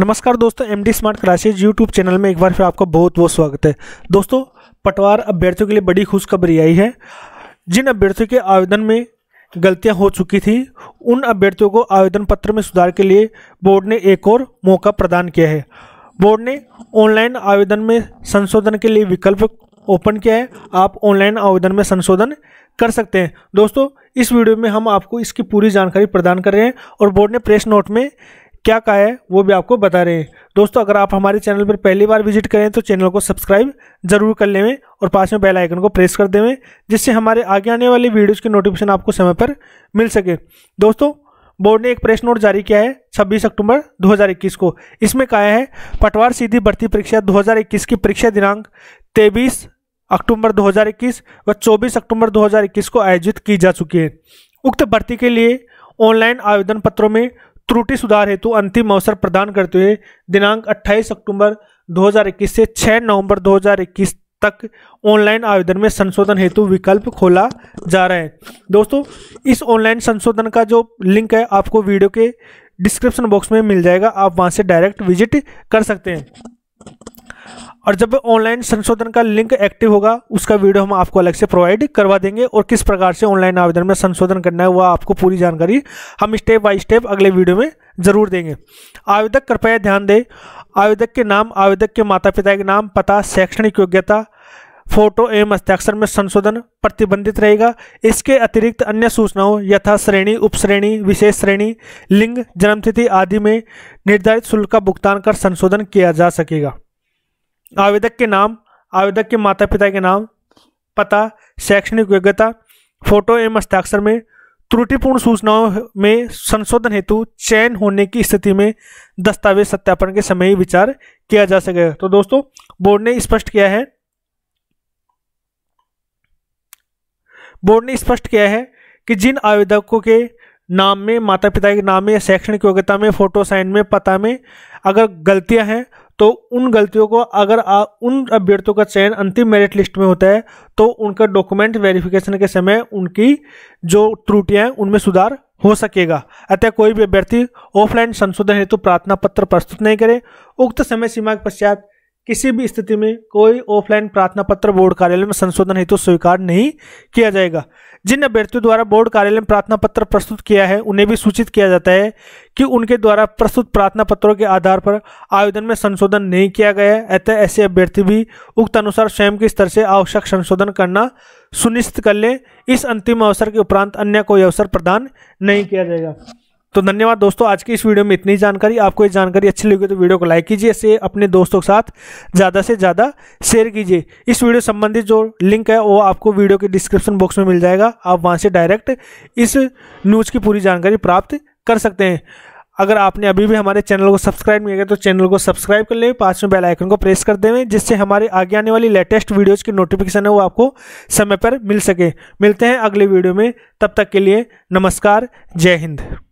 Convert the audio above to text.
नमस्कार दोस्तों M D smart classes YouTube channel में एक बार फिर आपका बहुत बहुत स्वागत है दोस्तों पटवार अभ्यर्थियों के लिए बड़ी खुशखबरी आई है जिन अभ्यर्थियों के आवेदन में गलतियां हो चुकी थी उन अभ्यर्थियों को आवेदन पत्र में सुधार के लिए बोर्ड ने एक और मौका प्रदान किया है बोर्ड ने ऑनलाइन आवेदन में संशोधन के लिए विकल्प ओपन किया है आप ऑनलाइन आवेदन में संशोधन कर सकते हैं दोस्तों इस वीडियो में हम आपको इसकी पूरी जानकारी प्रदान कर रहे हैं और बोर्ड ने प्रेस नोट में क्या कहा है वो भी आपको बता रहे हैं दोस्तों अगर आप हमारे चैनल पर पहली बार विजिट करें तो चैनल को सब्सक्राइब जरूर कर लेवें और पास में बेल आइकन को प्रेस कर देवें जिससे हमारे आगे आने वाले वीडियोज़ के नोटिफिकेशन आपको समय पर मिल सके दोस्तों बोर्ड ने एक प्रेस नोट जारी किया है 26 अक्टूबर 2021 को इसमें कहा है पटवार सीधी भर्ती परीक्षा 2021 की परीक्षा दिनांक 23 अक्टूबर 2021 व 24 अक्टूबर 2021 को आयोजित की जा चुकी है उक्त भर्ती के लिए ऑनलाइन आवेदन पत्रों में त्रुटि सुधार हेतु अंतिम अवसर प्रदान करते हुए दिनांक 28 अक्टूबर 2021 से 6 नवंबर 2021 तक ऑनलाइन आवेदन में संशोधन हेतु विकल्प खोला जा रहा है दोस्तों इस ऑनलाइन संशोधन का जो लिंक है आपको वीडियो के डिस्क्रिप्शन बॉक्स में मिल जाएगा आप वहां से डायरेक्ट विजिट कर सकते हैं और जब ऑनलाइन संशोधन का लिंक एक्टिव होगा उसका वीडियो हम आपको अलग से प्रोवाइड करवा देंगे और किस प्रकार से ऑनलाइन आवेदन में संशोधन करना है वह आपको पूरी जानकारी हम स्टेप बाय स्टेप अगले वीडियो में जरूर देंगे आवेदक कृपया ध्यान दें आवेदक के नाम आवेदक के माता पिता के नाम पता शैक्षणिक योग्यता फोटो एवं हस्ताक्षर में संशोधन प्रतिबंधित रहेगा इसके अतिरिक्त अन्य सूचनाओं यथा श्रेणी उपश्रेणी विशेष श्रेणी लिंग जन्मतिथि आदि में निर्धारित शुल्क का भुगतान कर संशोधन किया जा सकेगा आवेदक के नाम आवेदक के माता पिता के नाम पता शैक्षणिक योग्यता फोटो एवं हस्ताक्षर में त्रुटिपूर्ण सूचनाओं में संशोधन हेतु चयन होने की स्थिति में दस्तावेज सत्यापन के समय ही विचार किया जा सके तो दोस्तों बोर्ड ने स्पष्ट किया है बोर्ड ने स्पष्ट किया है कि जिन आवेदकों के नाम में माता पिता के नाम में या शैक्षणिक योग्यता में फोटो साइन में पता में अगर गलतियां हैं तो उन गलतियों को अगर आ, उन अभ्यर्थियों का चयन अंतिम मेरिट लिस्ट में होता है तो उनका डॉक्यूमेंट वेरिफिकेशन के समय उनकी जो त्रुटियां उनमें सुधार हो सकेगा अतः कोई भी अभ्यर्थी ऑफलाइन संशोधन हेतु प्रार्थना पत्र प्रस्तुत नहीं करे उक्त समय सीमा के पश्चात किसी भी स्थिति में कोई ऑफलाइन प्रार्थना पत्र बोर्ड कार्यालय में संशोधन हेतु स्वीकार नहीं किया जाएगा जिन अभ्यर्थियों द्वारा बोर्ड कार्यालय में प्रार्थना पत्र प्रस्तुत किया है उन्हें भी सूचित किया जाता है कि उनके द्वारा प्रस्तुत प्रार्थना पत्रों के आधार पर आवेदन में संशोधन नहीं किया गया है अतः ऐसे अभ्यर्थी भी उक्त अनुसार स्वयं के स्तर से आवश्यक संशोधन करना सुनिश्चित कर लें इस अंतिम अवसर के उपरांत अन्य कोई अवसर प्रदान नहीं किया जाएगा तो धन्यवाद दोस्तों आज की इस वीडियो में इतनी जानकारी आपको ये जानकारी अच्छी लगी तो वीडियो को लाइक कीजिए इसे अपने दोस्तों के साथ ज़्यादा से ज़्यादा शेयर कीजिए इस वीडियो संबंधित जो लिंक है वो आपको वीडियो के डिस्क्रिप्शन बॉक्स में मिल जाएगा आप वहाँ से डायरेक्ट इस न्यूज़ की पूरी जानकारी प्राप्त कर सकते हैं अगर आपने अभी भी हमारे चैनल को सब्सक्राइब नहीं किया तो चैनल को सब्सक्राइब कर लें पास में बेल आइकन को प्रेस कर दें जिससे हमारे आगे आने वाली लेटेस्ट वीडियोस की नोटिफिकेशन है वो आपको समय पर मिल सके मिलते हैं अगले वीडियो में तब तक के लिए नमस्कार जय हिंद